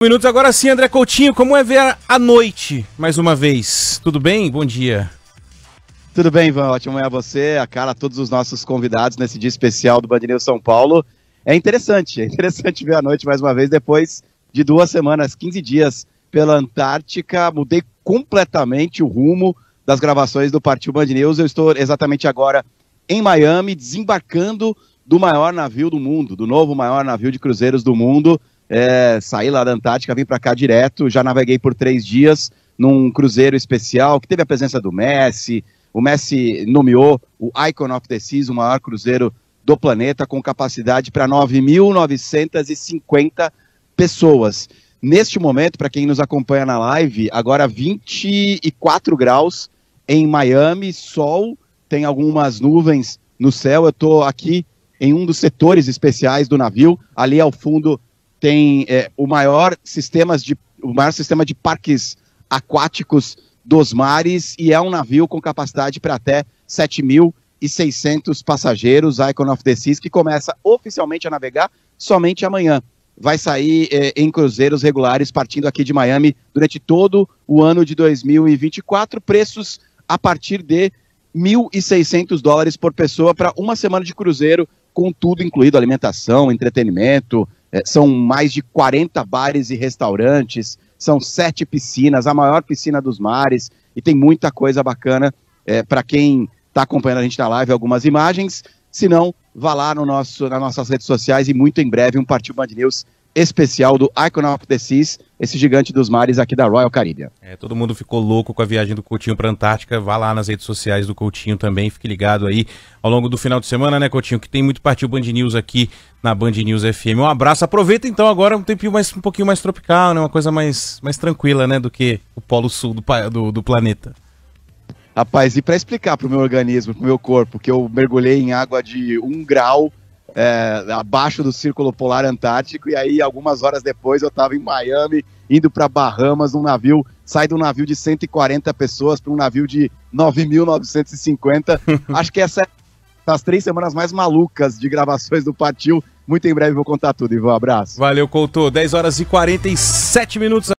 Minutos agora sim, André Coutinho, como é ver a noite mais uma vez? Tudo bem? Bom dia. Tudo bem, Ivan? Ótimo é a você, a cara, a todos os nossos convidados nesse dia especial do Band News São Paulo. É interessante, é interessante ver a noite mais uma vez depois de duas semanas, 15 dias pela Antártica. Mudei completamente o rumo das gravações do Partiu Band News. Eu estou exatamente agora em Miami, desembarcando do maior navio do mundo, do novo maior navio de cruzeiros do mundo. É, saí lá da Antártica, vim para cá direto, já naveguei por três dias num cruzeiro especial que teve a presença do Messi. O Messi nomeou o Icon of the Seas, o maior cruzeiro do planeta, com capacidade para 9.950 pessoas. Neste momento, para quem nos acompanha na live, agora 24 graus em Miami, sol, tem algumas nuvens no céu. Eu estou aqui em um dos setores especiais do navio, ali ao fundo tem é, o maior sistemas de o maior sistema de parques aquáticos dos mares e é um navio com capacidade para até 7.600 passageiros, Icon of the Seas, que começa oficialmente a navegar somente amanhã. Vai sair é, em cruzeiros regulares partindo aqui de Miami durante todo o ano de 2024, preços a partir de 1.600 dólares por pessoa para uma semana de cruzeiro, com tudo incluído alimentação, entretenimento, é, são mais de 40 bares e restaurantes, são sete piscinas, a maior piscina dos mares, e tem muita coisa bacana é, para quem está acompanhando a gente na live, algumas imagens. Se não, vá lá no nosso, nas nossas redes sociais e muito em breve um Partiu Band News especial do Icon of the Seas, esse gigante dos mares aqui da Royal Caribbean. É, todo mundo ficou louco com a viagem do Coutinho para a Antártica. Vá lá nas redes sociais do Coutinho também, fique ligado aí ao longo do final de semana, né, Coutinho? Que tem muito partido Band News aqui na Band News FM. Um abraço. Aproveita então agora um tempinho mais um pouquinho mais tropical, né? Uma coisa mais, mais tranquila, né, do que o polo sul do, do, do planeta. Rapaz, e para explicar para o meu organismo, para o meu corpo, que eu mergulhei em água de um grau é, abaixo do Círculo Polar Antártico, e aí algumas horas depois eu estava em Miami, indo para Bahamas, num navio, sai de um navio de 140 pessoas para um navio de 9.950. Acho que essa é as três semanas mais malucas de gravações do Partiu. Muito em breve vou contar tudo, Ivan. Um abraço. Valeu, Couto. 10 horas e 47 minutos.